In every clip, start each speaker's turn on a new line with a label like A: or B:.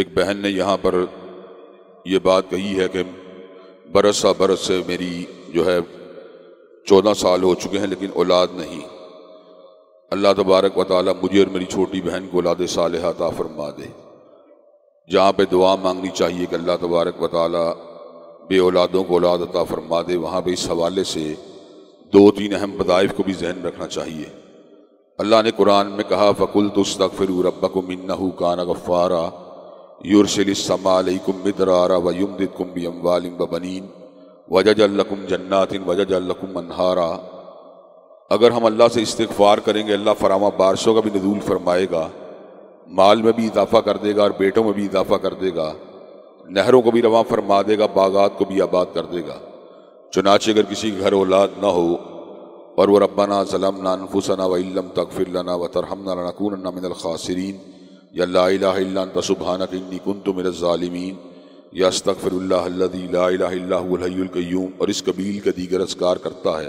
A: एक बहन ने यहाँ पर ये बात कही है कि बरसा बरस से मेरी जो है चौदह साल हो चुके हैं लेकिन औलाद नहीं अल्लाह तबारक व मुझे और मेरी छोटी बहन को औलाद साल अता फरमा दे जहाँ पे दुआ मांगनी चाहिए कि अल्लाह तबारक व ताल बे औलादों को औलाद अता फरमा दे वहाँ पर इस हवाले से दो तीन अहम बदायफ को भी जहन रखना चाहिए अल्लाह ने कुरान में कहा फ़कुल तो फिर रबक को हु काना गफ़ारा युरशलिसमालकुम मिदरारा व युमदिकुम बी अम्वालिम व बनीन वजजल्लकुम जन्नातिन वजजल्लकुम अनहारा अगर हम अल्लाह से इस्तफ़ार करेंगे अल्लाह फरामा बारिशों का भी नजूल फरमाएगा माल में भी इजाफ़ा कर देगा और बेटों में भी इजाफ़ा कर देगा नहरों को भी रवा फरमा देगा बागात को भी आबाद कर देगा चुनाचे अगर किसी घर औलाद ना हो और वह रब्बाना सलम नानफुसना वम तकफिर लना व तरहमना नकून मिनल खासरीन या सुबहानकन्नी कन तो मेरा ालमीन या अस्तफ़रल्लाकयूम और इस कबील का दीगर असकार करता है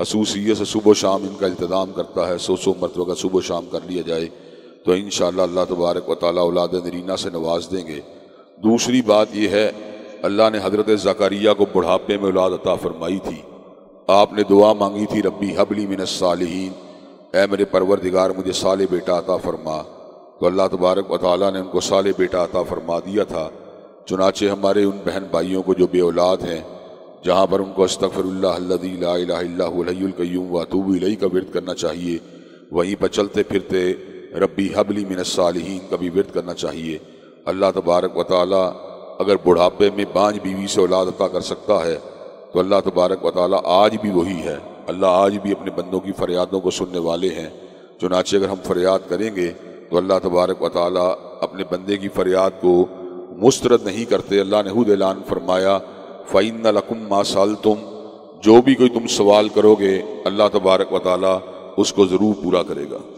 A: हसूसियत से सुबह शाम इनका इंतजाम करता है सो सो मरतबा का सुबह शाम कर लिया जाए तो इन अल्लाह तबारक व ताली औलाद नरीना से नवाज देंगे दूसरी बात यह है अल्लाह ने हज़रत ज़कारिया को बुढ़ापे में औलाद अता फरमाई थी आपने दुआ मांगी थी रब्बी हबली मिन सालहीन ए मेरे परवरदिगार मुझे साले बेटा अता फरमा तो अल्लाह तबारक व ताली ने उनको साले बेटा अता फरमा दिया था चुनाचे हमारे उन बहन भाइयों को जो बे औलाद हैं जहाँ पर उनको अस्तफ़रल्लाकयूम वातूबी का वर्द करना चाहिए वहीं पर चलते फिरते रबी हबली मिनसालहीन का भी वर्द करना चाहिए अल्लाह तबारक व ताली अगर बुढ़ापे में बांझ बीवी से औलाद अता कर सकता है तो अल्लाह तबारक व ताली आज भी वही है अल्लाह आज भी अपने बंदों की फरियादों को सुनने वाले हैं चुनाचे अगर हम फरियाद करेंगे तो अल्लाह तबारक व ताली अपने बंदे की फ़रियाद को मुस्तरद नहीं करते अल्लाह ने खुद ऐलान फरमाया फ़ैन लकुम मा साल तुम जो भी कोई तुम सवाल करोगे अल्लाह तबारक व ताली उसको ज़रूर पूरा करेगा